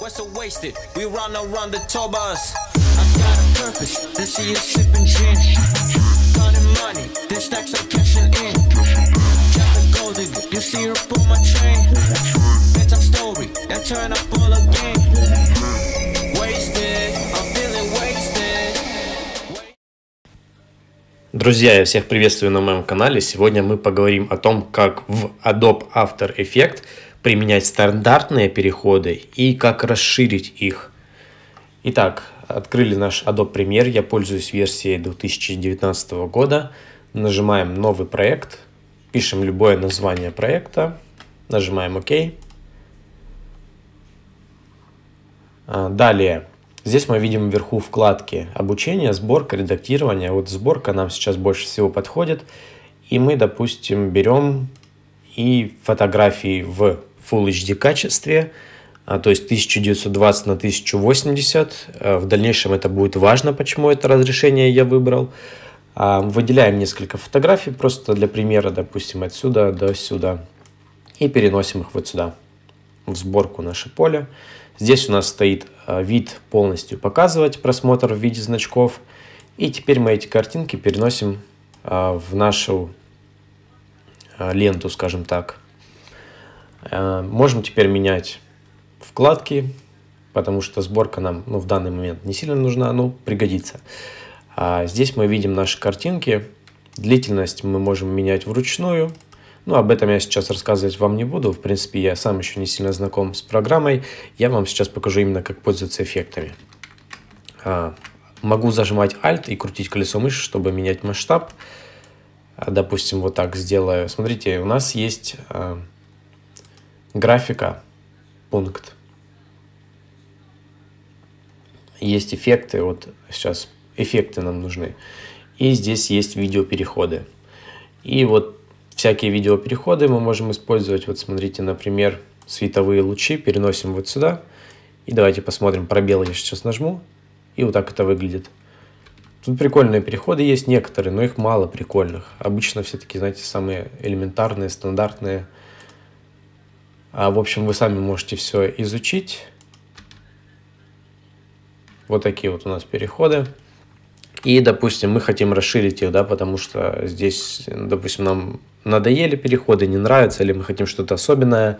What's so wasted? We run around the tour bus. I got a purpose. This year sipping gin. Counting money. This stacks are cashing in. Just a gold digger. You see her pull my chain. Bedtime story. Now turn up all again. Wasted. I'm feeling wasted. Друзья, я всех приветствую на моем канале. Сегодня мы поговорим о том, как в Adobe After Effects применять стандартные переходы и как расширить их. Итак, открыли наш Adobe Premiere, я пользуюсь версией 2019 года. Нажимаем «Новый проект», пишем любое название проекта, нажимаем «Ок». А, далее, здесь мы видим вверху вкладки «Обучение», «Сборка», «Редактирование». Вот сборка нам сейчас больше всего подходит. И мы, допустим, берем и фотографии в Full HD качестве, а, то есть 1920 на 1080. Э, в дальнейшем это будет важно, почему это разрешение я выбрал. А, выделяем несколько фотографий просто для примера, допустим, отсюда до сюда. И переносим их вот сюда, в сборку наше поле. Здесь у нас стоит э, вид полностью показывать, просмотр в виде значков. И теперь мы эти картинки переносим э, в нашу ленту, скажем так. Э, можем теперь менять вкладки, потому что сборка нам ну, в данный момент не сильно нужна, но пригодится. А здесь мы видим наши картинки. Длительность мы можем менять вручную. Ну, об этом я сейчас рассказывать вам не буду. В принципе, я сам еще не сильно знаком с программой. Я вам сейчас покажу именно, как пользоваться эффектами. А, могу зажимать Alt и крутить колесо мыши, чтобы менять масштаб. А, допустим, вот так сделаю. Смотрите, у нас есть... А, Графика. Пункт. Есть эффекты, вот сейчас эффекты нам нужны. И здесь есть видеопереходы. И вот всякие видеопереходы мы можем использовать. Вот смотрите, например, световые лучи переносим вот сюда. И давайте посмотрим, пробел я сейчас нажму. И вот так это выглядит. Тут прикольные переходы есть некоторые, но их мало прикольных. Обычно все-таки, знаете, самые элементарные, стандартные а, в общем, вы сами можете все изучить. Вот такие вот у нас переходы. И, допустим, мы хотим расширить их, да, потому что здесь, допустим, нам надоели переходы, не нравятся, или мы хотим что-то особенное.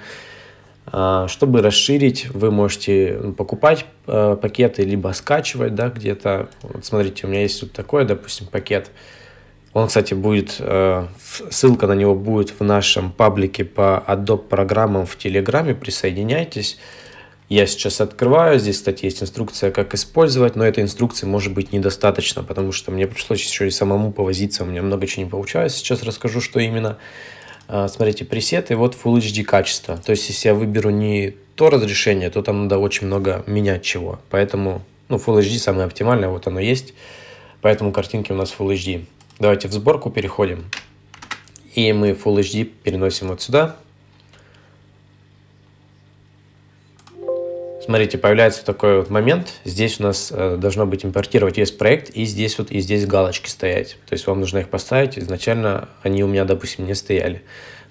А, чтобы расширить, вы можете ну, покупать э, пакеты, либо скачивать, да, где-то. Вот смотрите, у меня есть вот такой, допустим, пакет. Пакет он, кстати, будет, э, ссылка на него будет в нашем паблике по Adobe программам в Телеграме, присоединяйтесь. Я сейчас открываю, здесь, кстати, есть инструкция, как использовать, но этой инструкции может быть недостаточно, потому что мне пришлось еще и самому повозиться, у меня много чего не получается. Сейчас расскажу, что именно. А, смотрите, пресеты, вот Full HD качество. То есть, если я выберу не то разрешение, то там надо очень много менять чего. Поэтому, ну, Full HD самое оптимальное, вот оно есть. Поэтому картинки у нас Full HD. Давайте в сборку переходим. И мы Full HD переносим вот сюда. Смотрите, появляется такой вот момент. Здесь у нас э, должно быть импортировать весь проект, и здесь вот и здесь галочки стоять. То есть вам нужно их поставить. Изначально они у меня, допустим, не стояли.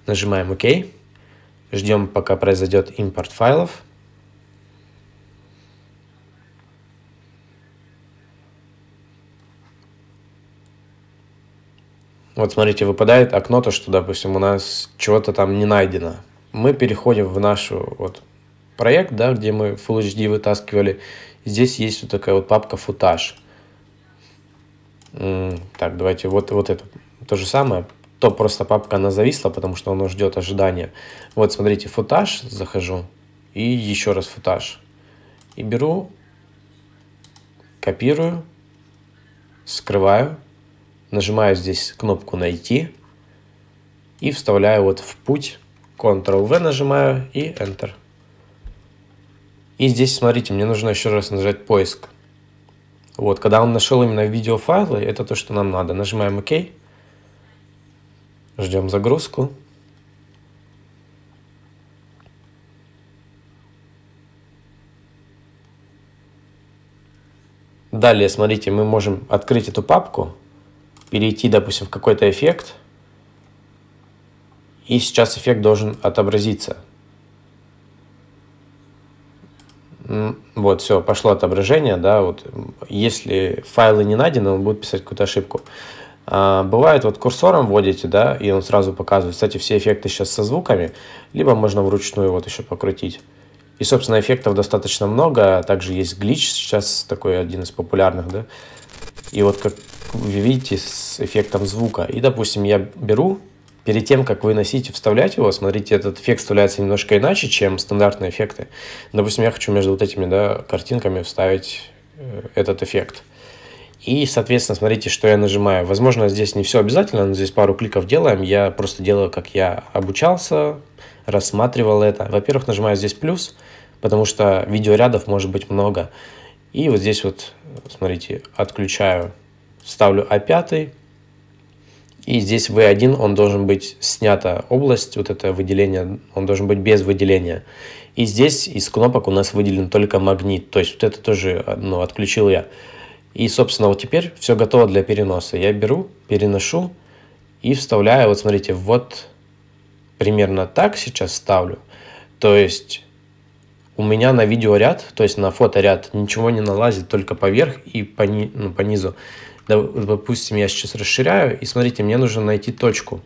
Нажимаем ОК. Ждем, пока произойдет импорт файлов. Вот смотрите, выпадает окно, то что, допустим, у нас чего-то там не найдено. Мы переходим в наш вот проект, да, где мы Full HD вытаскивали. Здесь есть вот такая вот папка футаж. Так, давайте вот, вот это. То же самое. То просто папка, она зависла, потому что она ждет ожидания. Вот, смотрите, футаж, захожу. И еще раз футаж. И беру, копирую, скрываю Нажимаю здесь кнопку «Найти» и вставляю вот в путь. Ctrl-V нажимаю и Enter. И здесь, смотрите, мне нужно еще раз нажать «Поиск». Вот, когда он нашел именно видеофайлы, это то, что нам надо. Нажимаем «Ок». Ждем загрузку. Далее, смотрите, мы можем открыть эту папку перейти, допустим, в какой-то эффект, и сейчас эффект должен отобразиться. Вот, все, пошло отображение, да, вот, если файлы не найдены, он будет писать какую-то ошибку. А, бывает, вот курсором вводите, да, и он сразу показывает, кстати, все эффекты сейчас со звуками, либо можно вручную вот еще покрутить. И, собственно, эффектов достаточно много, а также есть глич, сейчас такой один из популярных, да, и вот как вы видите с эффектом звука. И, допустим, я беру, перед тем, как выносить и вставлять его, смотрите, этот эффект вставляется немножко иначе, чем стандартные эффекты. Допустим, я хочу между вот этими да, картинками вставить э, этот эффект. И, соответственно, смотрите, что я нажимаю. Возможно, здесь не все обязательно, но здесь пару кликов делаем. Я просто делаю, как я обучался, рассматривал это. Во-первых, нажимаю здесь плюс, потому что видеорядов может быть много. И вот здесь вот, смотрите, отключаю ставлю А5, и здесь В 1 он должен быть снята область, вот это выделение, он должен быть без выделения. И здесь из кнопок у нас выделен только магнит, то есть вот это тоже ну, отключил я. И, собственно, вот теперь все готово для переноса. Я беру, переношу и вставляю, вот смотрите, вот примерно так сейчас ставлю. То есть у меня на видеоряд, то есть на фоторяд ничего не налазит, только поверх и по, ну, по низу. Допустим, я сейчас расширяю, и смотрите, мне нужно найти точку.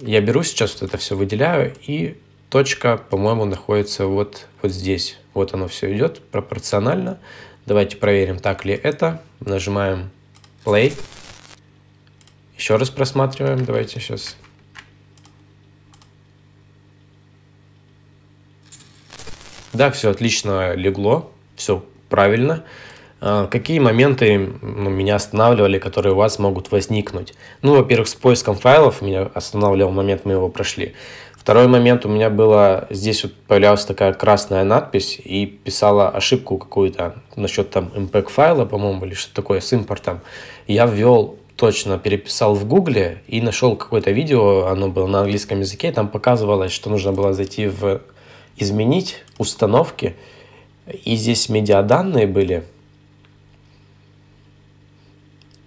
Я беру сейчас вот это все, выделяю, и точка, по-моему, находится вот, вот здесь. Вот оно все идет пропорционально. Давайте проверим, так ли это. Нажимаем play. Еще раз просматриваем. Давайте сейчас Да, все отлично легло, все правильно. А, какие моменты ну, меня останавливали, которые у вас могут возникнуть? Ну, во-первых, с поиском файлов меня останавливал момент, мы его прошли. Второй момент у меня было, здесь вот появлялась такая красная надпись и писала ошибку какую-то насчет там MPEG файла, по-моему, или что такое с импортом. Я ввел точно переписал в Гугле и нашел какое-то видео, оно было на английском языке, там показывалось, что нужно было зайти в «Изменить установки», и здесь медиаданные были –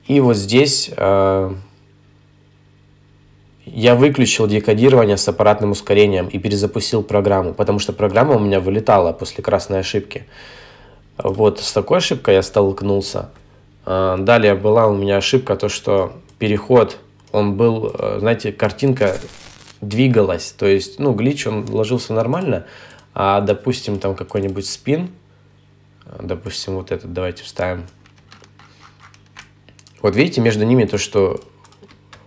и вот здесь э, я выключил декодирование с аппаратным ускорением и перезапустил программу, потому что программа у меня вылетала после красной ошибки. Вот с такой ошибкой я столкнулся. Э, далее была у меня ошибка, то что переход, он был, э, знаете, картинка двигалась, то есть, ну, глич, он вложился нормально, а, допустим, там какой-нибудь спин, допустим, вот этот давайте вставим – вот видите, между ними то, что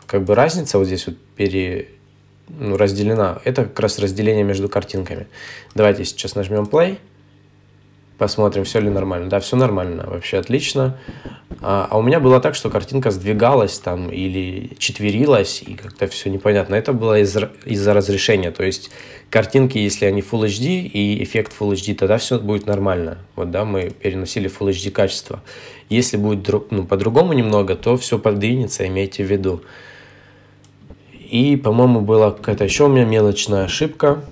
как бы разница вот здесь вот пере, ну, разделена. Это как раз разделение между картинками. Давайте сейчас нажмем play посмотрим, все ли нормально. Да, все нормально, вообще отлично. А, а у меня было так, что картинка сдвигалась там или четверилась, и как-то все непонятно. Это было из-за из разрешения. То есть картинки, если они Full HD и эффект Full HD, тогда все будет нормально. Вот, да, мы переносили Full HD качество. Если будет ну, по-другому немного, то все подвинется, имейте в виду. И, по-моему, была какая-то еще у меня мелочная ошибка.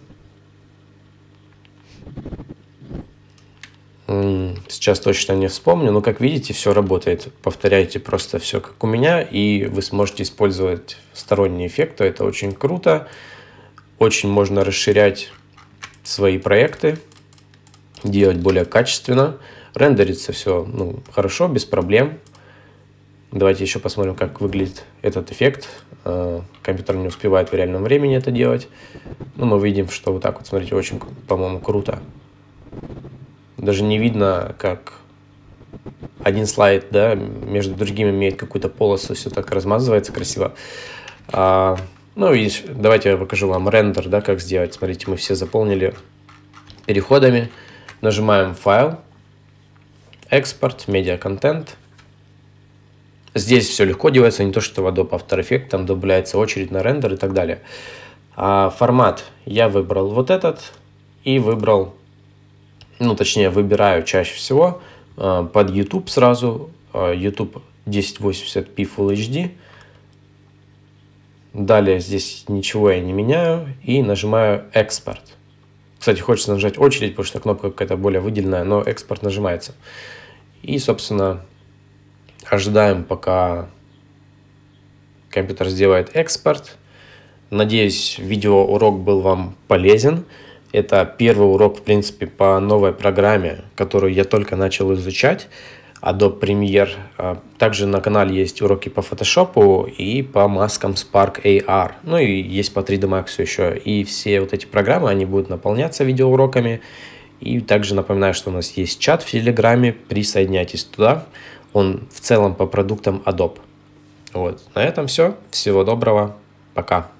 Сейчас точно не вспомню, но, как видите, все работает. Повторяйте просто все, как у меня, и вы сможете использовать сторонние эффекты. Это очень круто. Очень можно расширять свои проекты, делать более качественно. Рендерится все ну, хорошо, без проблем. Давайте еще посмотрим, как выглядит этот эффект. Э, компьютер не успевает в реальном времени это делать. Но ну, мы видим, что вот так вот, смотрите, очень, по-моему, круто даже не видно, как один слайд, да, между другими имеет какую-то полосу, все так размазывается красиво. А, ну и давайте я покажу вам рендер, да, как сделать. Смотрите, мы все заполнили переходами. Нажимаем файл, экспорт, медиа контент. Здесь все легко делается, не то что в Adobe After Effects, там добавляется очередь на рендер и так далее. А формат я выбрал вот этот и выбрал ну точнее выбираю чаще всего э, под YouTube сразу, э, YouTube 1080p Full HD. Далее здесь ничего я не меняю и нажимаю экспорт. Кстати, хочется нажать очередь, потому что кнопка какая-то более выделенная, но экспорт нажимается. И, собственно, ожидаем, пока компьютер сделает экспорт. Надеюсь, видеоурок был вам полезен. Это первый урок, в принципе, по новой программе, которую я только начал изучать. Adobe Premiere. А, также на канале есть уроки по Photoshop и по маскам Spark AR. Ну и есть по 3D Max еще. И все вот эти программы, они будут наполняться видеоуроками. И также напоминаю, что у нас есть чат в Телеграме, присоединяйтесь туда. Он в целом по продуктам Adobe. Вот, на этом все. Всего доброго. Пока.